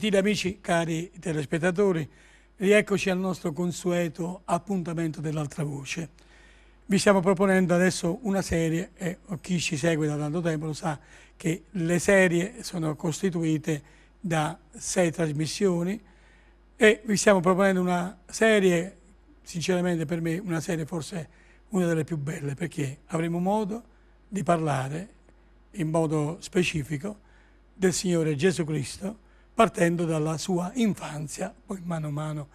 Gentili amici, cari telespettatori, rieccoci al nostro consueto appuntamento dell'altra voce. Vi stiamo proponendo adesso una serie e chi ci segue da tanto tempo lo sa che le serie sono costituite da sei trasmissioni e vi stiamo proponendo una serie, sinceramente per me una serie forse una delle più belle perché avremo modo di parlare in modo specifico del Signore Gesù Cristo partendo dalla sua infanzia, poi mano a mano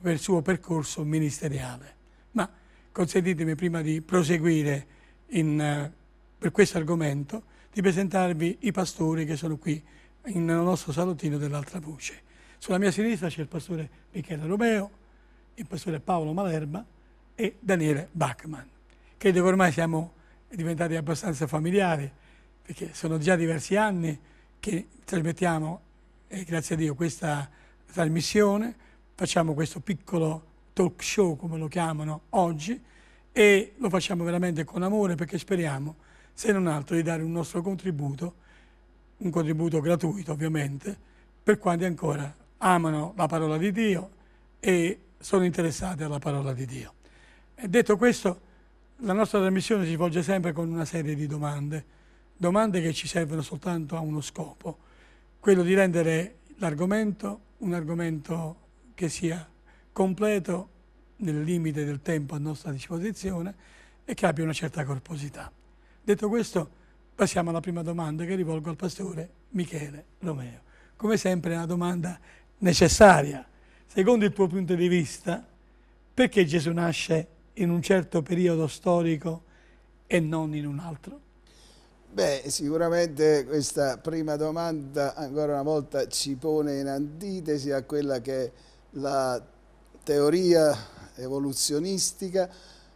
per il suo percorso ministeriale. Ma consentitemi prima di proseguire in, eh, per questo argomento di presentarvi i pastori che sono qui nel nostro salottino dell'altra voce. Sulla mia sinistra c'è il pastore Michele Romeo, il pastore Paolo Malerba e Daniele Bachmann. Credo che ormai siamo diventati abbastanza familiari perché sono già diversi anni che trasmettiamo eh, grazie a Dio, questa trasmissione, facciamo questo piccolo talk show, come lo chiamano oggi, e lo facciamo veramente con amore perché speriamo, se non altro, di dare un nostro contributo, un contributo gratuito ovviamente, per quanti ancora amano la parola di Dio e sono interessati alla parola di Dio. E detto questo, la nostra trasmissione si svolge sempre con una serie di domande, domande che ci servono soltanto a uno scopo, quello di rendere l'argomento un argomento che sia completo nel limite del tempo a nostra disposizione e che abbia una certa corposità. Detto questo, passiamo alla prima domanda che rivolgo al pastore Michele Romeo. Come sempre è una domanda necessaria. Secondo il tuo punto di vista, perché Gesù nasce in un certo periodo storico e non in un altro? Beh, sicuramente questa prima domanda ancora una volta ci pone in antitesi a quella che è la teoria evoluzionistica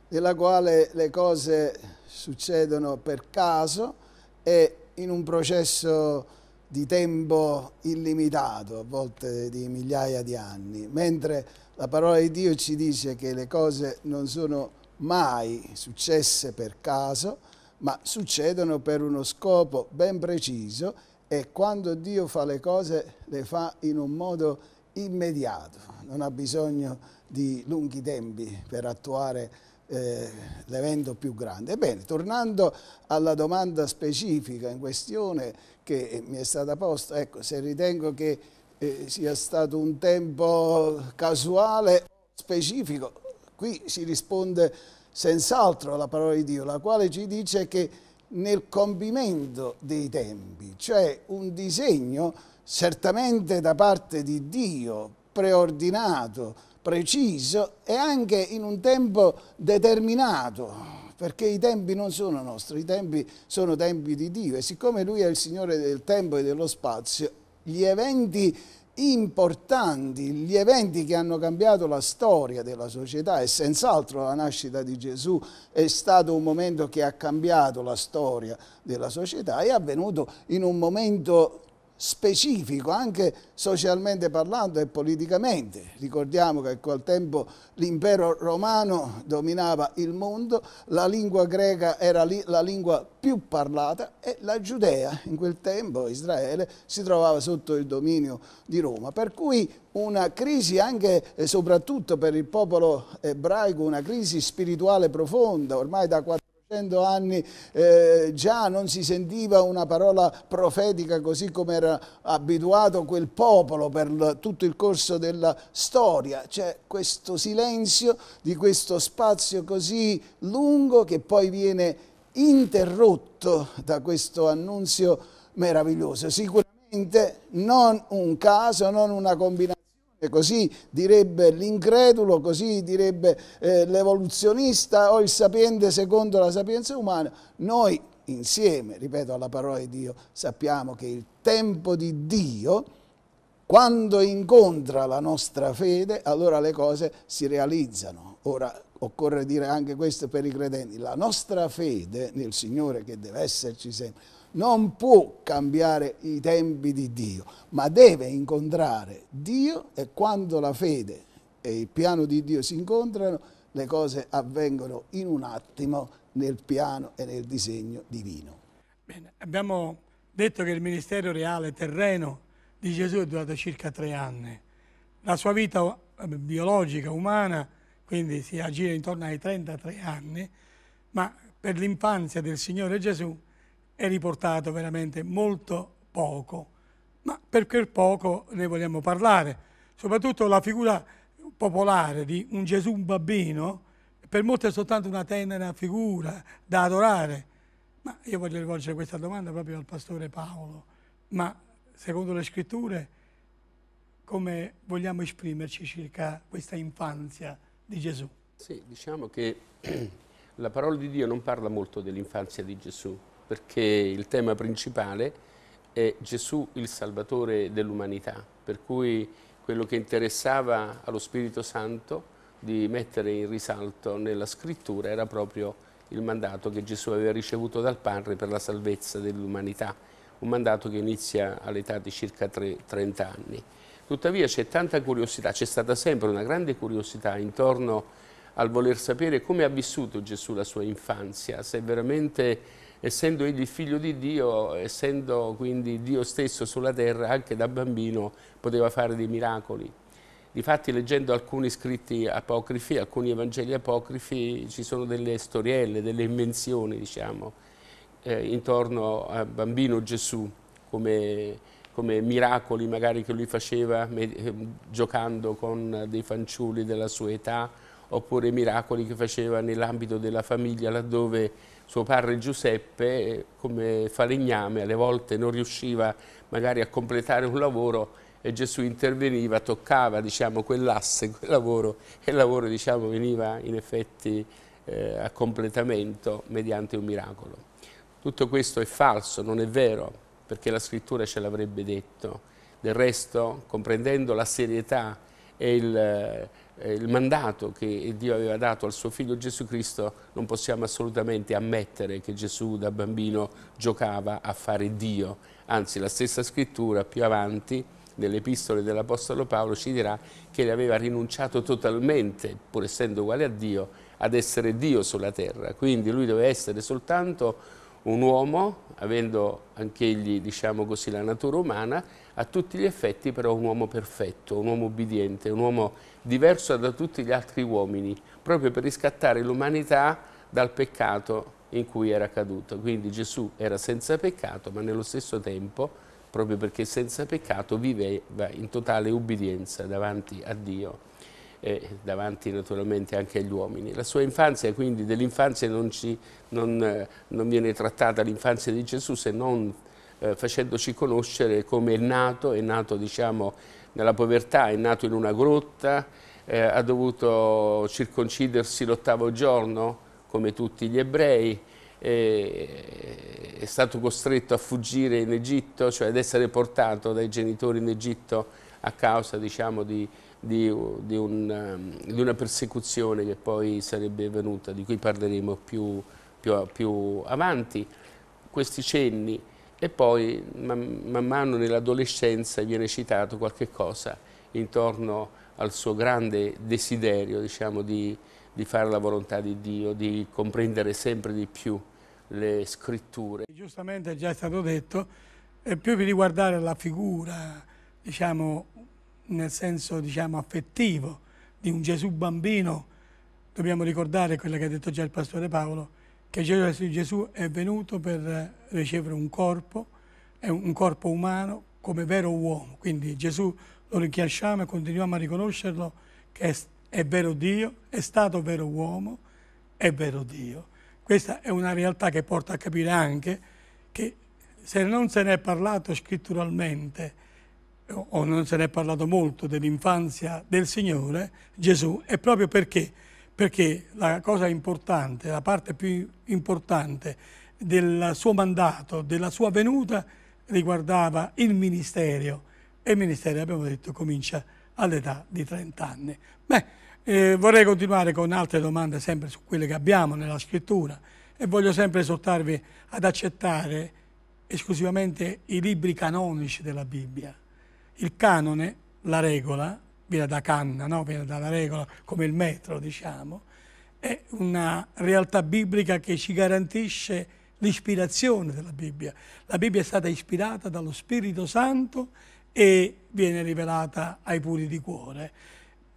nella quale le cose succedono per caso e in un processo di tempo illimitato, a volte di migliaia di anni, mentre la parola di Dio ci dice che le cose non sono mai successe per caso, ma succedono per uno scopo ben preciso e quando Dio fa le cose le fa in un modo immediato, non ha bisogno di lunghi tempi per attuare eh, l'evento più grande. Ebbene, tornando alla domanda specifica in questione che mi è stata posta, ecco, se ritengo che eh, sia stato un tempo casuale o specifico, qui si risponde senz'altro la parola di Dio, la quale ci dice che nel compimento dei tempi, cioè un disegno certamente da parte di Dio preordinato, preciso e anche in un tempo determinato, perché i tempi non sono nostri, i tempi sono tempi di Dio e siccome Lui è il Signore del tempo e dello spazio, gli eventi importanti, gli eventi che hanno cambiato la storia della società e senz'altro la nascita di Gesù è stato un momento che ha cambiato la storia della società, è avvenuto in un momento specifico, anche socialmente parlando e politicamente. Ricordiamo che a quel tempo l'impero romano dominava il mondo, la lingua greca era la lingua più parlata e la Giudea, in quel tempo Israele, si trovava sotto il dominio di Roma. Per cui una crisi anche e eh, soprattutto per il popolo ebraico, una crisi spirituale profonda, ormai da 400 100 anni eh, già non si sentiva una parola profetica così come era abituato quel popolo per tutto il corso della storia. C'è questo silenzio di questo spazio così lungo che poi viene interrotto da questo annunzio meraviglioso. Sicuramente non un caso, non una combinazione eh, così direbbe l'incredulo, così direbbe eh, l'evoluzionista o il sapiente secondo la sapienza umana. Noi insieme, ripeto, alla parola di Dio, sappiamo che il tempo di Dio, quando incontra la nostra fede, allora le cose si realizzano. Ora occorre dire anche questo per i credenti, la nostra fede nel Signore che deve esserci sempre non può cambiare i tempi di Dio, ma deve incontrare Dio e quando la fede e il piano di Dio si incontrano, le cose avvengono in un attimo nel piano e nel disegno divino. Bene, abbiamo detto che il ministero reale terreno di Gesù è durato circa tre anni. La sua vita eh, biologica, umana, quindi si aggira intorno ai 33 anni, ma per l'infanzia del Signore Gesù è riportato veramente molto poco, ma per quel poco ne vogliamo parlare. Soprattutto la figura popolare di un Gesù un bambino, per molti è soltanto una tenera figura da adorare. Ma io voglio rivolgere questa domanda proprio al pastore Paolo. Ma secondo le scritture come vogliamo esprimerci circa questa infanzia di Gesù? Sì, diciamo che la parola di Dio non parla molto dell'infanzia di Gesù, perché il tema principale è Gesù il Salvatore dell'umanità, per cui quello che interessava allo Spirito Santo di mettere in risalto nella scrittura era proprio il mandato che Gesù aveva ricevuto dal Padre per la salvezza dell'umanità, un mandato che inizia all'età di circa 30 anni. Tuttavia c'è tanta curiosità, c'è stata sempre una grande curiosità intorno al voler sapere come ha vissuto Gesù la sua infanzia, se veramente essendo egli figlio di Dio, essendo quindi Dio stesso sulla terra, anche da bambino poteva fare dei miracoli. Difatti leggendo alcuni scritti apocrifi, alcuni Evangeli apocrifi, ci sono delle storielle, delle invenzioni, diciamo, eh, intorno al bambino Gesù, come, come, miracoli magari che lui faceva ehm, giocando con dei fanciulli della sua età, oppure miracoli che faceva nell'ambito della famiglia, laddove suo padre Giuseppe come falegname, alle volte non riusciva magari a completare un lavoro e Gesù interveniva, toccava diciamo, quell'asse, quel lavoro e il lavoro diciamo, veniva in effetti eh, a completamento mediante un miracolo. Tutto questo è falso, non è vero, perché la scrittura ce l'avrebbe detto. Del resto, comprendendo la serietà e il eh, il mandato che Dio aveva dato al suo figlio Gesù Cristo, non possiamo assolutamente ammettere che Gesù da bambino giocava a fare Dio. Anzi, la stessa scrittura più avanti, nelle epistole dell'Apostolo Paolo, ci dirà che egli aveva rinunciato totalmente, pur essendo uguale a Dio, ad essere Dio sulla terra. Quindi lui doveva essere soltanto un uomo, avendo anch'egli, diciamo così, la natura umana, a tutti gli effetti però un uomo perfetto, un uomo obbediente, un uomo diverso da tutti gli altri uomini, proprio per riscattare l'umanità dal peccato in cui era caduto. Quindi Gesù era senza peccato, ma nello stesso tempo, proprio perché senza peccato, viveva in totale ubbidienza davanti a Dio e davanti naturalmente anche agli uomini. La sua infanzia, quindi dell'infanzia non, non, eh, non viene trattata l'infanzia di Gesù se non eh, facendoci conoscere come è nato, è nato diciamo, nella povertà, è nato in una grotta, eh, ha dovuto circoncidersi l'ottavo giorno come tutti gli ebrei, eh, è stato costretto a fuggire in Egitto, cioè ad essere portato dai genitori in Egitto a causa diciamo, di, di, di, un, ehm, di, una persecuzione che poi sarebbe venuta, di cui parleremo più, più, più avanti. Questi cenni e poi man, man mano nell'adolescenza viene citato qualche cosa intorno al suo grande desiderio diciamo, di, di fare la volontà di Dio, di comprendere sempre di più le scritture. Giustamente è già stato detto, è più di riguardare la figura, diciamo, nel senso diciamo, affettivo di un Gesù bambino, dobbiamo ricordare quello che ha detto già il pastore Paolo, che Gesù è venuto per ricevere un corpo, un corpo umano come vero uomo. Quindi Gesù lo richiasciamo e continuiamo a riconoscerlo che è, è vero Dio, è stato vero uomo, è vero Dio. Questa è una realtà che porta a capire anche che se non se ne è parlato scritturalmente o non se ne è parlato molto dell'infanzia del Signore Gesù, è proprio perché perché la cosa importante, la parte più importante del suo mandato, della sua venuta, riguardava il Ministero e il Ministero, abbiamo detto, comincia all'età di 30 anni. Beh, eh, vorrei continuare con altre domande sempre su quelle che abbiamo nella scrittura e voglio sempre esortarvi ad accettare esclusivamente i libri canonici della Bibbia. Il canone, la regola, viene da Canna, no? viene dalla regola come il metro, diciamo, è una realtà biblica che ci garantisce l'ispirazione della Bibbia. La Bibbia è stata ispirata dallo Spirito Santo e viene rivelata ai puri di cuore.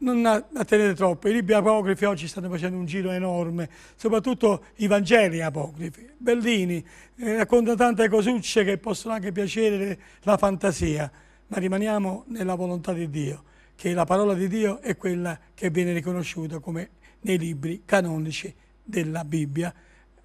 Non attenete troppo, i libri apocrifi oggi stanno facendo un giro enorme, soprattutto i Vangeli apocrifi. Bellini eh, racconta tante cosucce che possono anche piacere la fantasia, ma rimaniamo nella volontà di Dio che la parola di Dio è quella che viene riconosciuta come nei libri canonici della Bibbia,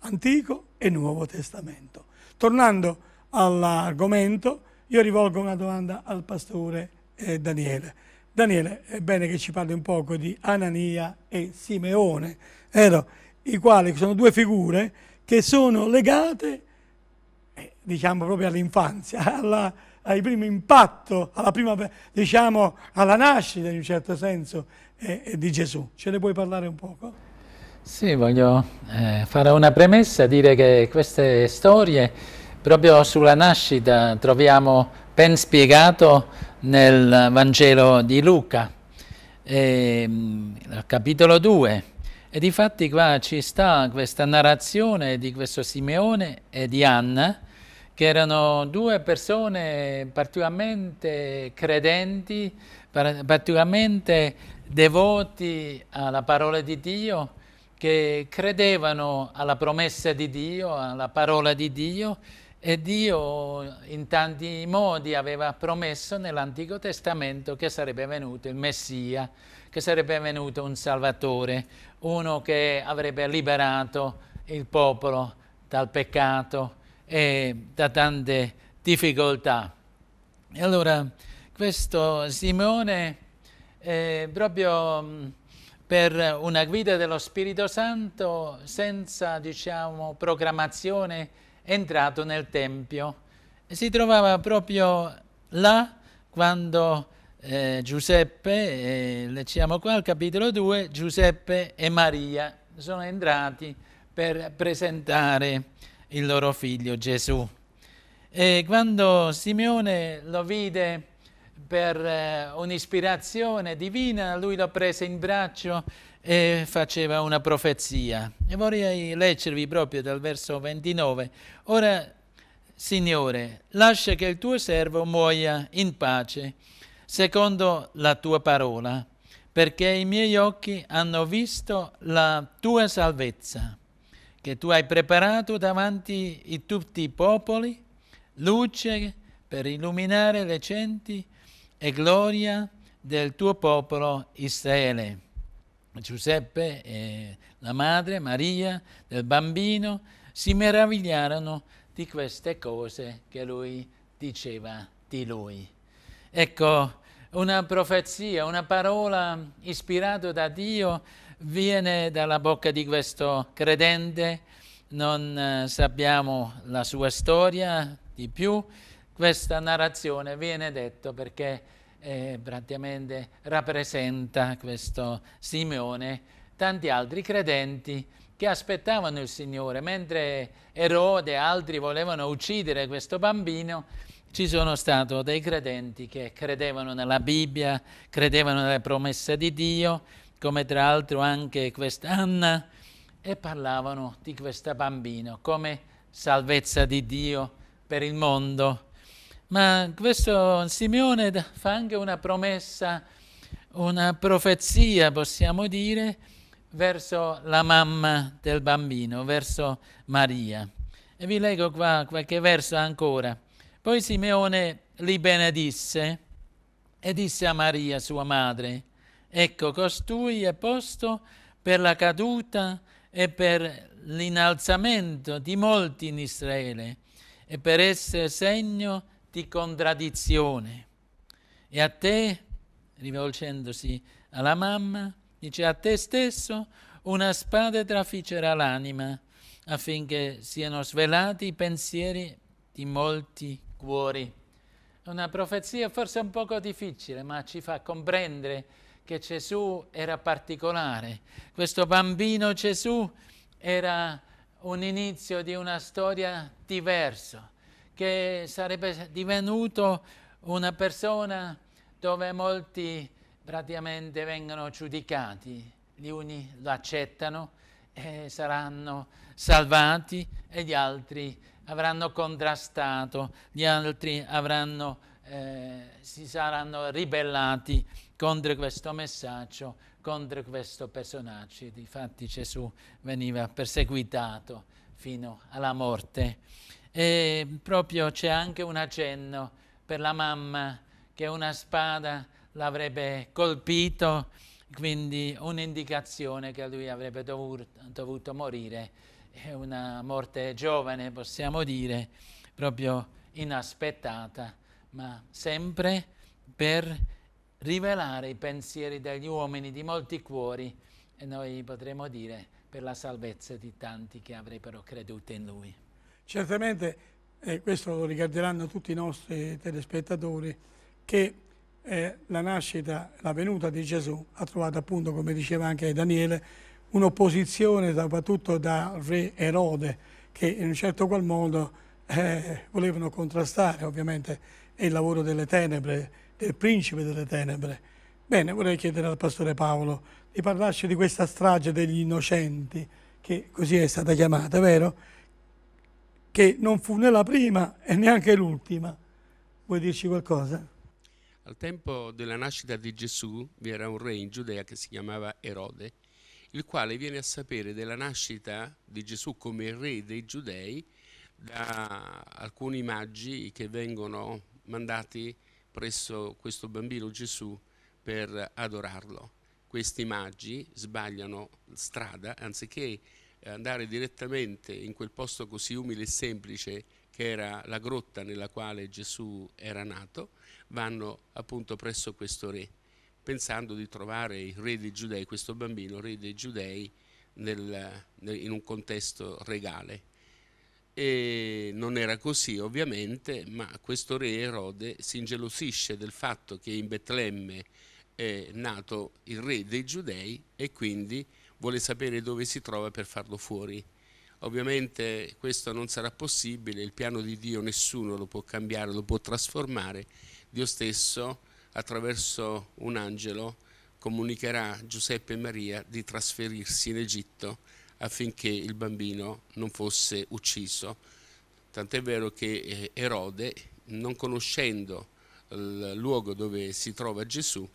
Antico e Nuovo Testamento. Tornando all'argomento, io rivolgo una domanda al pastore eh, Daniele. Daniele, è bene che ci parli un poco di Anania e Simeone, vero? i quali sono due figure che sono legate, eh, diciamo proprio all'infanzia, alla al primo impatto, alla prima, diciamo, alla nascita in un certo senso eh, eh, di Gesù. Ce ne puoi parlare un poco? Sì, voglio eh, fare una premessa, dire che queste storie proprio sulla nascita troviamo ben spiegato nel Vangelo di Luca, eh, capitolo 2. E di fatti qua ci sta questa narrazione di questo Simeone e di Anna, che erano due persone particolarmente credenti, particolarmente devoti alla parola di Dio, che credevano alla promessa di Dio, alla parola di Dio e Dio in tanti modi aveva promesso nell'Antico Testamento che sarebbe venuto il Messia, che sarebbe venuto un Salvatore, uno che avrebbe liberato il popolo dal peccato, e da tante difficoltà. E allora questo Simone, eh, proprio mm, per una guida dello Spirito Santo, senza diciamo, programmazione, è entrato nel Tempio. E si trovava proprio là quando eh, Giuseppe, eh, leggiamo qua il capitolo 2, Giuseppe e Maria sono entrati per presentare il loro figlio Gesù. E quando Simeone lo vide per eh, un'ispirazione divina, lui lo prese in braccio e faceva una profezia. E vorrei leggervi proprio dal verso 29. Ora, Signore, lascia che il tuo servo muoia in pace, secondo la tua parola, perché i miei occhi hanno visto la tua salvezza che tu hai preparato davanti a tutti i popoli, luce per illuminare le genti e gloria del tuo popolo Israele. Giuseppe e la madre Maria del bambino si meravigliarono di queste cose che lui diceva di lui. Ecco, una profezia, una parola ispirata da Dio viene dalla bocca di questo credente, non eh, sappiamo la sua storia di più, questa narrazione viene detta perché eh, praticamente rappresenta questo Simeone, tanti altri credenti che aspettavano il Signore, mentre Erode e altri volevano uccidere questo bambino, ci sono stati dei credenti che credevano nella Bibbia, credevano nelle promesse di Dio, come tra l'altro anche quest'Anna, e parlavano di questo bambino come salvezza di Dio per il mondo. Ma questo Simeone fa anche una promessa, una profezia, possiamo dire, verso la mamma del bambino, verso Maria. E vi leggo qua qualche verso ancora. Poi Simeone li benedisse e disse a Maria, sua madre, Ecco, costui è posto per la caduta e per l'innalzamento di molti in Israele e per essere segno di contraddizione. E a te, rivolgendosi alla mamma, dice a te stesso una spada traficerà l'anima affinché siano svelati i pensieri di molti cuori. Una profezia forse un poco difficile, ma ci fa comprendere che Gesù era particolare. Questo bambino Gesù era un inizio di una storia diversa, che sarebbe divenuto una persona dove molti praticamente vengono giudicati, gli uni lo accettano e saranno salvati e gli altri avranno contrastato, gli altri avranno eh, si saranno ribellati contro questo messaggio, contro questo personaggio. Difatti Gesù veniva perseguitato fino alla morte. E proprio c'è anche un accenno per la mamma che una spada l'avrebbe colpito, quindi un'indicazione che lui avrebbe dovuto, dovuto morire. È una morte giovane, possiamo dire, proprio inaspettata ma sempre per rivelare i pensieri degli uomini di molti cuori e noi potremmo dire per la salvezza di tanti che avrebbero creduto in Lui. Certamente, eh, questo lo ricorderanno tutti i nostri telespettatori, che eh, la nascita, la venuta di Gesù ha trovato appunto, come diceva anche Daniele, un'opposizione soprattutto da re Erode, che in un certo qual modo eh, volevano contrastare ovviamente è il lavoro delle tenebre, del principe delle tenebre. Bene, vorrei chiedere al pastore Paolo di parlarci di questa strage degli innocenti, che così è stata chiamata, vero? Che non fu né la prima e neanche l'ultima. Vuoi dirci qualcosa? Al tempo della nascita di Gesù vi era un re in Giudea che si chiamava Erode, il quale viene a sapere della nascita di Gesù come re dei Giudei da alcuni maggi che vengono mandati presso questo bambino Gesù per adorarlo. Questi magi sbagliano strada, anziché eh, andare direttamente in quel posto così umile e semplice che era la grotta nella quale Gesù era nato, vanno appunto presso questo re, pensando di trovare il re dei giudei, questo bambino re dei giudei, nel, in un contesto regale. E non era così ovviamente, ma questo re Erode si ingelosisce del fatto che in Betlemme è nato il re dei giudei e quindi vuole sapere dove si trova per farlo fuori. Ovviamente questo non sarà possibile, il piano di Dio nessuno lo può cambiare, lo può trasformare. Dio stesso, attraverso un angelo, comunicherà a Giuseppe e Maria di trasferirsi in Egitto affinché il bambino non fosse ucciso. Tant'è vero che eh, Erode, non conoscendo il luogo dove si trova Gesù,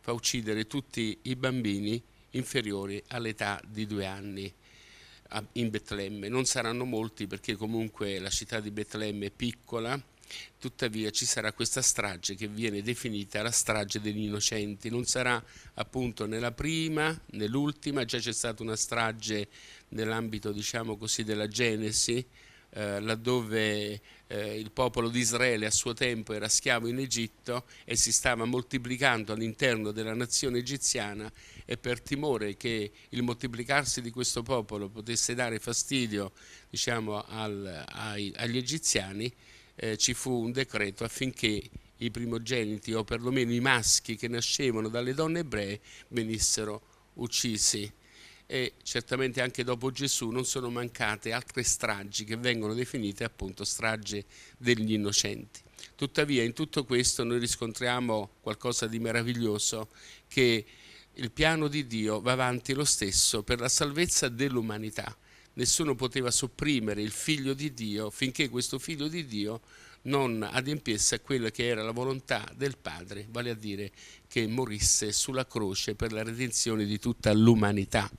fa uccidere tutti i bambini inferiori all'età di due anni in Betlemme. Non saranno molti perché comunque la città di Betlemme è piccola, Tuttavia ci sarà questa strage che viene definita la strage degli innocenti, non sarà appunto né la prima né l'ultima, già c'è stata una strage nell'ambito diciamo così della Genesi, eh, laddove eh, il popolo di Israele a suo tempo era schiavo in Egitto e si stava moltiplicando all'interno della nazione egiziana e per timore che il moltiplicarsi di questo popolo potesse dare fastidio diciamo, al, ai, agli egiziani, eh, ci fu un decreto affinché i primogeniti o perlomeno i maschi che nascevano dalle donne ebree venissero uccisi. E certamente anche dopo Gesù non sono mancate altre stragi che vengono definite appunto strage degli innocenti. Tuttavia in tutto questo noi riscontriamo qualcosa di meraviglioso che il piano di Dio va avanti lo stesso per la salvezza dell'umanità nessuno poteva sopprimere il figlio di Dio finché questo figlio di Dio non adempiesse a quella che era la volontà del Padre, vale a dire che morisse sulla croce per la redenzione di tutta l'umanità.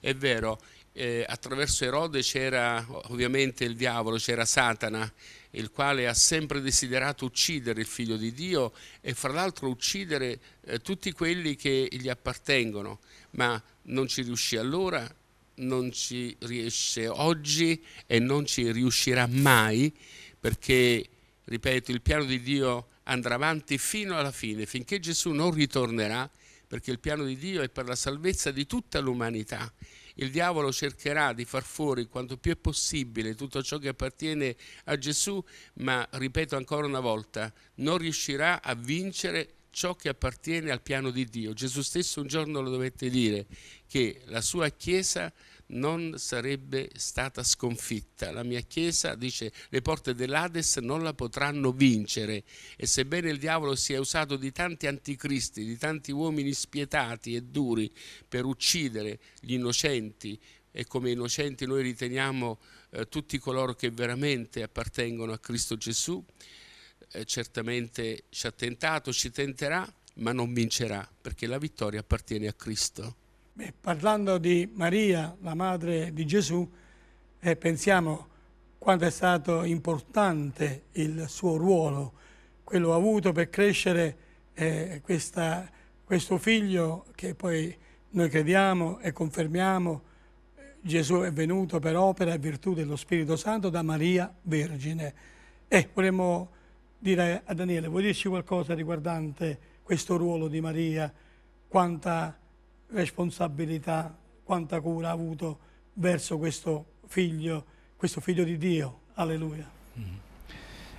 È vero, eh, attraverso Erode c'era ovviamente il diavolo, c'era Satana, il quale ha sempre desiderato uccidere il figlio di Dio e fra l'altro uccidere eh, tutti quelli che gli appartengono, ma non ci riuscì allora non ci riesce oggi e non ci riuscirà mai perché, ripeto, il piano di Dio andrà avanti fino alla fine, finché Gesù non ritornerà, perché il piano di Dio è per la salvezza di tutta l'umanità. Il diavolo cercherà di far fuori quanto più è possibile tutto ciò che appartiene a Gesù, ma ripeto ancora una volta, non riuscirà a vincere ciò che appartiene al piano di Dio. Gesù stesso un giorno lo dovette dire che la sua Chiesa non sarebbe stata sconfitta. La mia Chiesa, dice, le porte dell'Ades non la potranno vincere. E sebbene il diavolo sia usato di tanti anticristi, di tanti uomini spietati e duri per uccidere gli innocenti, e come innocenti noi riteniamo eh, tutti coloro che veramente appartengono a Cristo Gesù, eh, certamente ci ha tentato, ci tenterà, ma non vincerà, perché la vittoria appartiene a Cristo. Beh, parlando di Maria, la madre di Gesù, eh, pensiamo quanto è stato importante il suo ruolo, quello avuto per crescere eh, questa, questo figlio che poi noi crediamo e confermiamo, eh, Gesù è venuto per opera e virtù dello Spirito Santo da Maria Vergine. E eh, vorremmo dire a Daniele, vuoi dirci qualcosa riguardante questo ruolo di Maria, quanta responsabilità, quanta cura ha avuto verso questo figlio, questo figlio di Dio. Alleluia. Mm.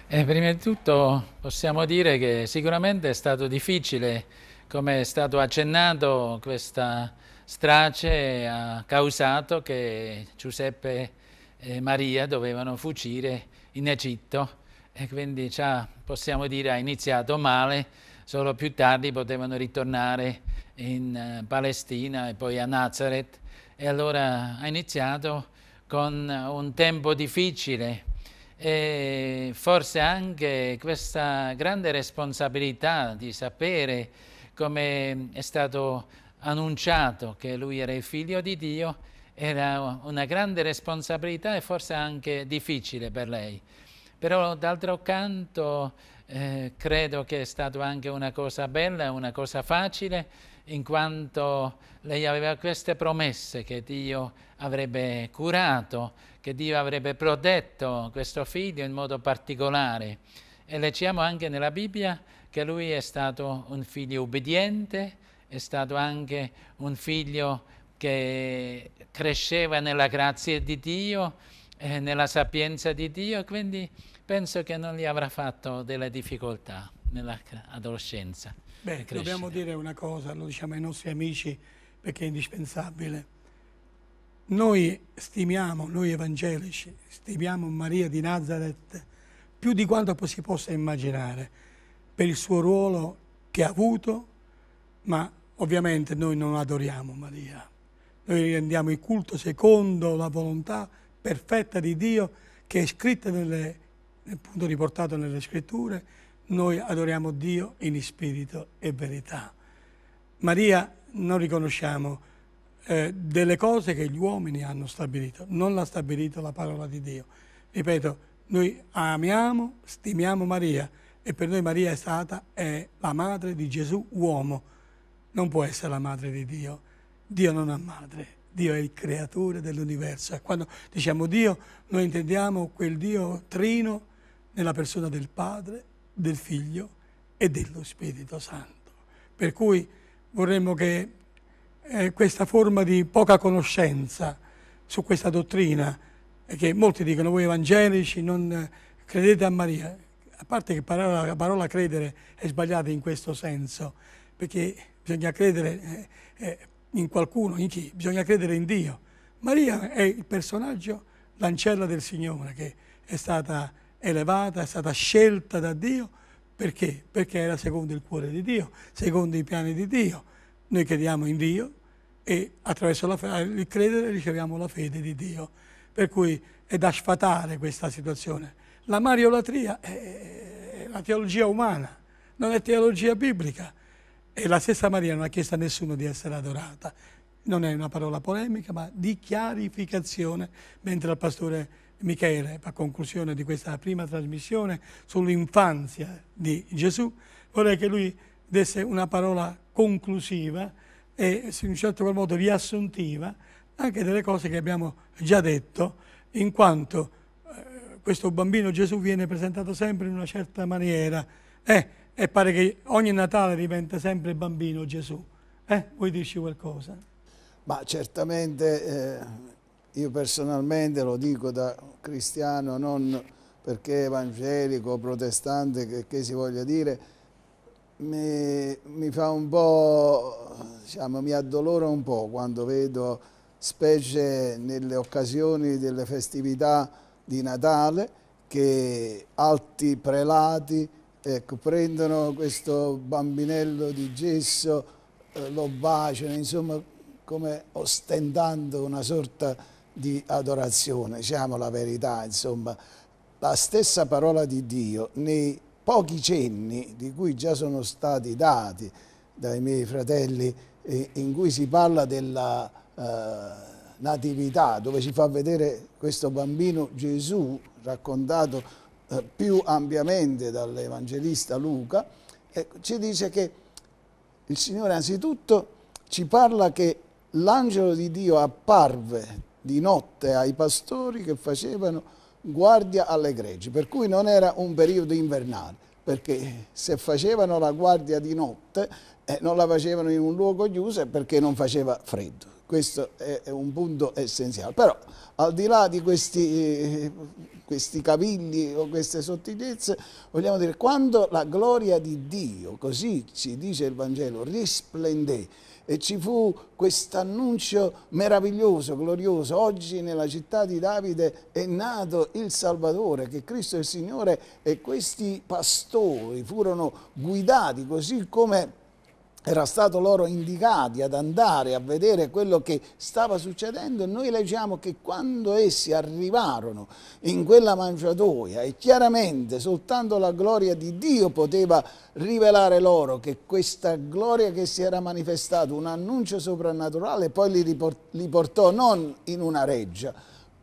Eh, prima di tutto possiamo dire che sicuramente è stato difficile, come è stato accennato, questa strage ha causato che Giuseppe e Maria dovevano fuggire in Egitto e quindi cioè, possiamo dire ha iniziato male, solo più tardi potevano ritornare in eh, Palestina e poi a Nazareth e allora ha iniziato con un tempo difficile e forse anche questa grande responsabilità di sapere come è stato annunciato che lui era il figlio di Dio era una grande responsabilità e forse anche difficile per lei. Però d'altro canto eh, credo che è stata anche una cosa bella, una cosa facile, in quanto lei aveva queste promesse che Dio avrebbe curato, che Dio avrebbe protetto questo figlio in modo particolare. E leggiamo anche nella Bibbia che lui è stato un figlio ubbidiente, è stato anche un figlio che cresceva nella grazia di Dio, eh, nella sapienza di Dio, quindi penso che non gli avrà fatto delle difficoltà nell'adolescenza. Beh, dobbiamo dire una cosa, lo diciamo ai nostri amici perché è indispensabile. Noi stimiamo, noi evangelici, stimiamo Maria di Nazareth più di quanto si possa immaginare per il suo ruolo che ha avuto, ma ovviamente noi non adoriamo Maria. Noi rendiamo il culto secondo la volontà perfetta di Dio che è scritta nelle appunto riportato nelle scritture, noi adoriamo Dio in spirito e verità. Maria non riconosciamo eh, delle cose che gli uomini hanno stabilito, non l'ha stabilito la parola di Dio. Ripeto, noi amiamo, stimiamo Maria e per noi Maria è stata è la madre di Gesù uomo, non può essere la madre di Dio. Dio non ha madre, Dio è il creatore dell'universo. quando diciamo Dio, noi intendiamo quel Dio trino nella persona del Padre, del Figlio e dello Spirito Santo. Per cui vorremmo che eh, questa forma di poca conoscenza su questa dottrina, che molti dicono voi evangelici non eh, credete a Maria, a parte che parola, la parola credere è sbagliata in questo senso, perché bisogna credere eh, eh in qualcuno, in chi? Bisogna credere in Dio. Maria è il personaggio, l'ancella del Signore che è stata elevata, è stata scelta da Dio perché? Perché era secondo il cuore di Dio, secondo i piani di Dio. Noi crediamo in Dio e attraverso il credere riceviamo la fede di Dio. Per cui è da sfatare questa situazione. La mariolatria è la teologia umana, non è teologia biblica. E la stessa Maria non ha chiesto a nessuno di essere adorata. Non è una parola polemica, ma di chiarificazione, mentre il pastore Michele, a conclusione di questa prima trasmissione sull'infanzia di Gesù, vorrei che lui desse una parola conclusiva e in un certo qual modo riassuntiva anche delle cose che abbiamo già detto, in quanto eh, questo bambino Gesù viene presentato sempre in una certa maniera eh, e pare che ogni Natale diventa sempre bambino Gesù. Eh, vuoi dirci qualcosa? Ma certamente eh, io personalmente lo dico da cristiano, non perché evangelico, protestante, che, che si voglia dire, mi, mi, fa un po', diciamo, mi addolora un po' quando vedo, specie nelle occasioni delle festività di Natale, che alti prelati ecco, prendono questo bambinello di gesso, eh, lo baciano, insomma, come ostentando una sorta di adorazione, diciamo la verità, insomma, la stessa parola di Dio nei pochi cenni di cui già sono stati dati dai miei fratelli eh, in cui si parla della eh, natività, dove si fa vedere questo bambino Gesù raccontato eh, più ampiamente dall'evangelista Luca, ecco, ci dice che il Signore anzitutto ci parla che l'angelo di Dio apparve di notte ai pastori che facevano guardia alle greggi, per cui non era un periodo invernale, perché se facevano la guardia di notte eh, non la facevano in un luogo chiuso perché non faceva freddo. Questo è un punto essenziale. Però al di là di questi, questi cavilli o queste sottigliezze, vogliamo dire quando la gloria di Dio, così ci dice il Vangelo, risplendé e ci fu questo annuncio meraviglioso, glorioso. Oggi nella città di Davide è nato il Salvatore, che Cristo è il Signore e questi pastori furono guidati così come era stato loro indicati ad andare a vedere quello che stava succedendo e noi leggiamo che quando essi arrivarono in quella mangiatoia e chiaramente soltanto la gloria di Dio poteva rivelare loro che questa gloria che si era manifestata, un annuncio soprannaturale, poi li, li portò non in una reggia,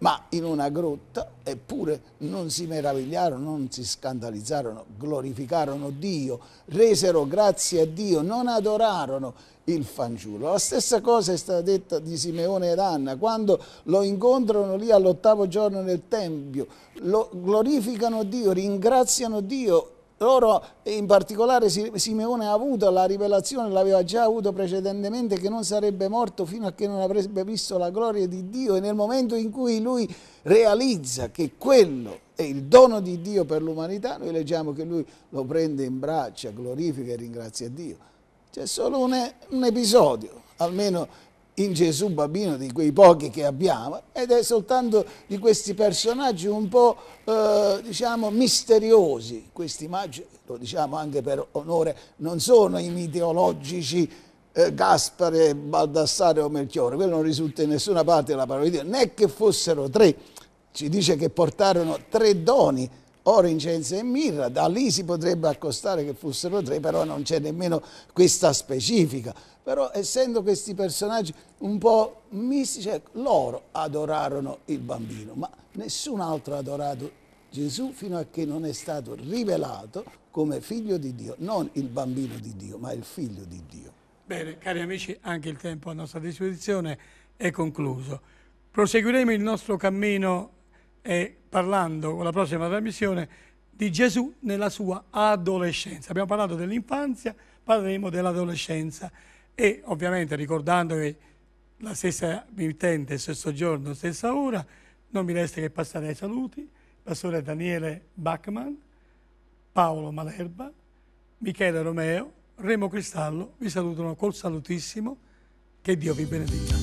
ma in una grotta eppure non si meravigliarono, non si scandalizzarono, glorificarono Dio, resero grazie a Dio, non adorarono il fanciullo. La stessa cosa è stata detta di Simeone ed Anna, quando lo incontrano lì all'ottavo giorno nel Tempio, glorificano Dio, ringraziano Dio loro in particolare Simeone ha avuto la rivelazione, l'aveva già avuto precedentemente che non sarebbe morto fino a che non avrebbe visto la gloria di Dio e nel momento in cui lui realizza che quello è il dono di Dio per l'umanità, noi leggiamo che lui lo prende in braccia, glorifica e ringrazia Dio. C'è solo un, un episodio, almeno il Gesù bambino di quei pochi che abbiamo ed è soltanto di questi personaggi un po' eh, diciamo misteriosi. Questi magi, lo diciamo anche per onore, non sono i mitologici eh, Gaspare, Baldassare o Melchiore, quello non risulta in nessuna parte della parola di Dio, né che fossero tre. Ci dice che portarono tre doni oro, incenso e mirra, da lì si potrebbe accostare che fossero tre, però non c'è nemmeno questa specifica. Però essendo questi personaggi un po' mistici, cioè, loro adorarono il bambino, ma nessun altro ha adorato Gesù fino a che non è stato rivelato come figlio di Dio, non il bambino di Dio, ma il figlio di Dio. Bene, cari amici, anche il tempo a nostra disposizione è concluso. Proseguiremo il nostro cammino e parlando con la prossima trasmissione di Gesù nella sua adolescenza. Abbiamo parlato dell'infanzia, parleremo dell'adolescenza e ovviamente ricordando che la stessa mittente, stesso giorno, stessa ora, non mi resta che passare ai saluti. Pastore Daniele Bachmann, Paolo Malerba, Michele Romeo, Remo Cristallo vi salutano col salutissimo. Che Dio vi benedica.